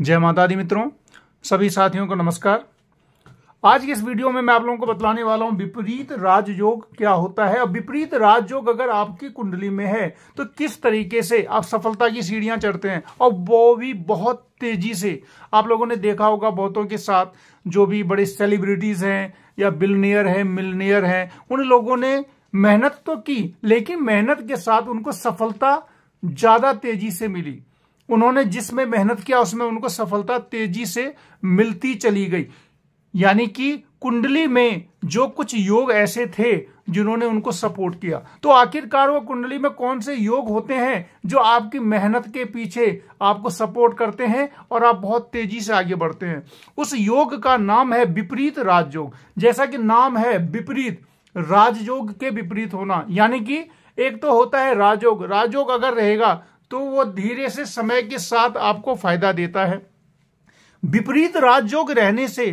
जय माता दी मित्रों सभी साथियों को नमस्कार आज के इस वीडियो में मैं आप लोगों को बतलाने वाला हूं विपरीत राजयोग क्या होता है और विपरीत राजयोग अगर आपकी कुंडली में है तो किस तरीके से आप सफलता की सीढ़ियां चढ़ते हैं और वो भी बहुत तेजी से आप लोगों ने देखा होगा बहुतों के साथ जो भी बड़े सेलिब्रिटीज हैं या बिलनियर हैं मिलनियर हैं उन लोगों ने मेहनत तो की लेकिन मेहनत के साथ उनको सफलता ज्यादा तेजी से मिली उन्होंने जिसमें मेहनत किया उसमें उनको सफलता तेजी से मिलती चली गई यानी कि कुंडली में जो कुछ योग ऐसे थे जिन्होंने उनको सपोर्ट किया तो आखिरकार वो कुंडली में कौन से योग होते हैं जो आपकी मेहनत के पीछे आपको सपोर्ट करते हैं और आप बहुत तेजी से आगे बढ़ते हैं उस योग का नाम है विपरीत राजयोग जैसा कि नाम है विपरीत राजयोग के विपरीत होना यानी कि एक तो होता है राजयोग राजयोग अगर रहेगा तो वो धीरे से समय के साथ आपको फायदा देता है विपरीत राजयोग रहने से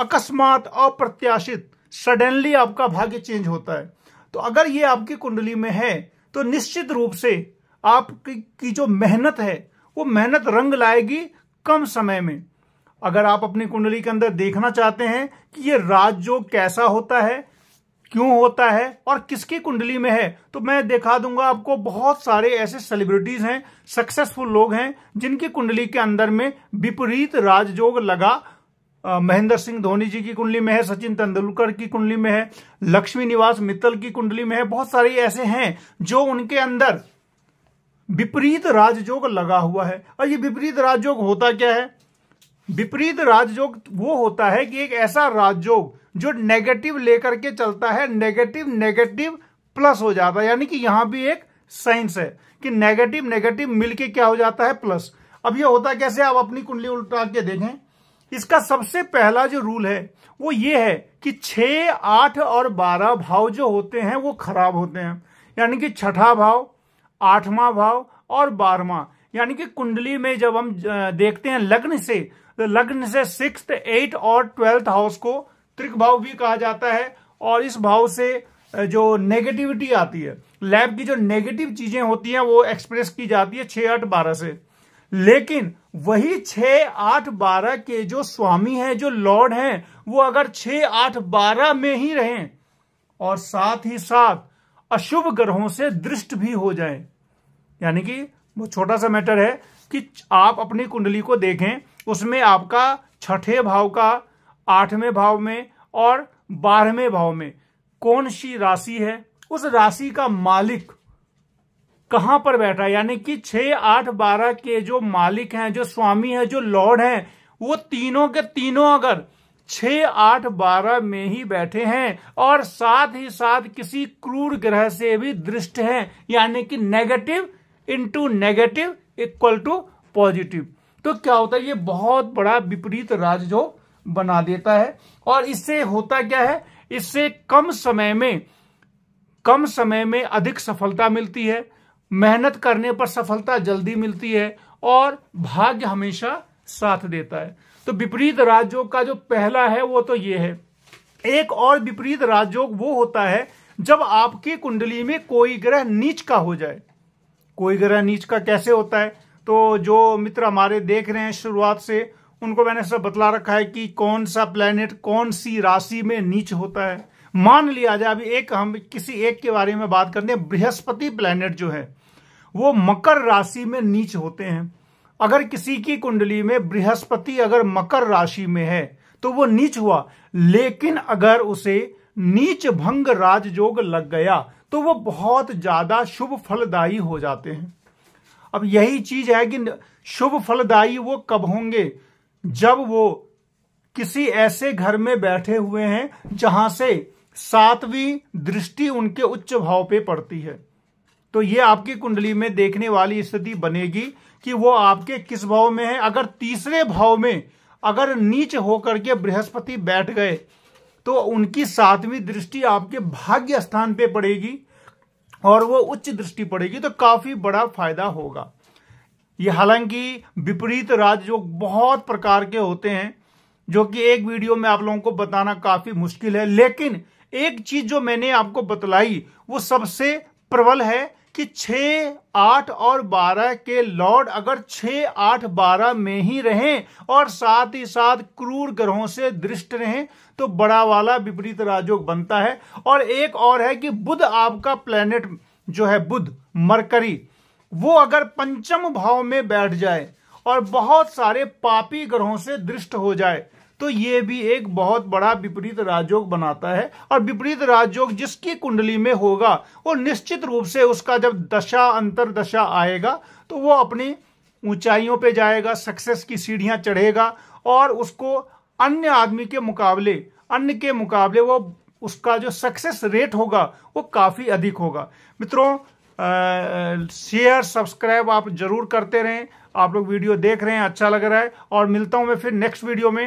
अकस्मात अप्रत्याशित सडनली आपका भाग्य चेंज होता है तो अगर ये आपकी कुंडली में है तो निश्चित रूप से आपकी की जो मेहनत है वो मेहनत रंग लाएगी कम समय में अगर आप अपनी कुंडली के अंदर देखना चाहते हैं कि ये राजयोग कैसा होता है क्यों होता है और किसकी कुंडली में है तो मैं दिखा दूंगा आपको बहुत सारे ऐसे सेलिब्रिटीज हैं सक्सेसफुल लोग हैं जिनकी कुंडली के अंदर में विपरीत राजयोग लगा महेंद्र सिंह धोनी जी की कुंडली में है सचिन तेंदुलकर की कुंडली में है लक्ष्मी निवास मित्तल की कुंडली में है बहुत सारे ऐसे हैं जो उनके अंदर विपरीत राजयोग लगा हुआ है और ये विपरीत राजयोग होता क्या है विपरीत राजयोग वो होता है कि एक ऐसा राजयोग जो नेगेटिव लेकर के चलता है नेगेटिव नेगेटिव प्लस हो जाता है यानी कि यहां भी एक साइंस है कि नेगेटिव नेगेटिव मिलके क्या हो जाता है प्लस अब ये होता कैसे आप अपनी कुंडली उल्टा के देखें इसका सबसे पहला जो रूल है वो ये है कि छह आठ और बारह भाव जो होते हैं वो खराब होते हैं यानी कि छठा भाव आठवां भाव और बारहवा यानी कि कुंडली में जब हम देखते हैं लग्न से तो लग्न से सिक्स एट और ट्वेल्थ हाउस को त्रिक भाव भी कहा जाता है और इस भाव से जो नेगेटिविटी आती है लैब की जो नेगेटिव चीजें होती हैं वो एक्सप्रेस की जाती है छह आठ बारह से लेकिन वही छ आठ बारह के जो स्वामी हैं जो लॉर्ड हैं वो अगर छह आठ बारह में ही रहें और साथ ही साथ अशुभ ग्रहों से दृष्ट भी हो जाए यानी कि वो छोटा सा मैटर है कि आप अपनी कुंडली को देखें उसमें आपका छठे भाव का आठवें भाव में और बारहवें भाव में कौन सी राशि है उस राशि का मालिक कहां पर बैठा है यानी कि छह आठ बारह के जो मालिक हैं जो स्वामी हैं जो लॉर्ड हैं वो तीनों के तीनों अगर छह आठ बारह में ही बैठे हैं और साथ ही साथ किसी क्रूर ग्रह से भी दृष्ट हैं यानी कि negative into negative equal to positive तो क्या होता है ये बहुत बड़ा विपरीत राजयोग बना देता है और इससे होता क्या है इससे कम समय में कम समय में अधिक सफलता मिलती है मेहनत करने पर सफलता जल्दी मिलती है और भाग्य हमेशा साथ देता है तो विपरीत राजयोग का जो पहला है वो तो ये है एक और विपरीत राजयोग वो होता है जब आपकी कुंडली में कोई ग्रह नीच का हो जाए कोई ग्रह नीच का कैसे होता है तो जो मित्र हमारे देख रहे हैं शुरुआत से उनको मैंने सब बतला रखा है कि कौन सा प्लेनेट कौन सी राशि में नीच होता है मान लिया जाए अभी एक हम किसी एक के बारे में बात करते हैं बृहस्पति प्लेनेट जो है वो मकर राशि में नीच होते हैं अगर किसी की कुंडली में बृहस्पति अगर मकर राशि में है तो वो नीच हुआ लेकिन अगर उसे नीच भंग राजयोग लग गया तो वो बहुत ज्यादा शुभ फलदायी हो जाते हैं अब यही चीज है कि शुभ फलदायी वो कब होंगे जब वो किसी ऐसे घर में बैठे हुए हैं जहां से सातवीं दृष्टि उनके उच्च भाव पे पड़ती है तो ये आपकी कुंडली में देखने वाली स्थिति बनेगी कि वो आपके किस भाव में है अगर तीसरे भाव में अगर नीच होकर के बृहस्पति बैठ गए तो उनकी सातवीं दृष्टि आपके भाग्य स्थान पे पड़ेगी और वो उच्च दृष्टि पड़ेगी तो काफी बड़ा फायदा होगा ये हालांकि विपरीत राज जो बहुत प्रकार के होते हैं जो कि एक वीडियो में आप लोगों को बताना काफी मुश्किल है लेकिन एक चीज जो मैंने आपको बतलाई वो सबसे प्रबल है कि छः आठ और बारह के लॉर्ड अगर छः आठ बारह में ही रहें और साथ ही साथ क्रूर ग्रहों से दृष्ट रहें तो बड़ा वाला विपरीत राजयोग बनता है और एक और है कि बुध आपका प्लेनेट जो है बुध मरकरी वो अगर पंचम भाव में बैठ जाए और बहुत सारे पापी ग्रहों से दृष्ट हो जाए तो ये भी एक बहुत बड़ा विपरीत राजयोग बनाता है और विपरीत राजयोग जिसकी कुंडली में होगा वो निश्चित रूप से उसका जब दशा अंतर दशा आएगा तो वो अपनी ऊंचाइयों पे जाएगा सक्सेस की सीढ़ियां चढ़ेगा और उसको अन्य आदमी के मुकाबले अन्य के मुकाबले वो उसका जो सक्सेस रेट होगा वो काफ़ी अधिक होगा मित्रों शेयर सब्सक्राइब आप जरूर करते रहें आप लोग वीडियो देख रहे हैं अच्छा लग रहा है और मिलता हूं मैं फिर नेक्स्ट वीडियो में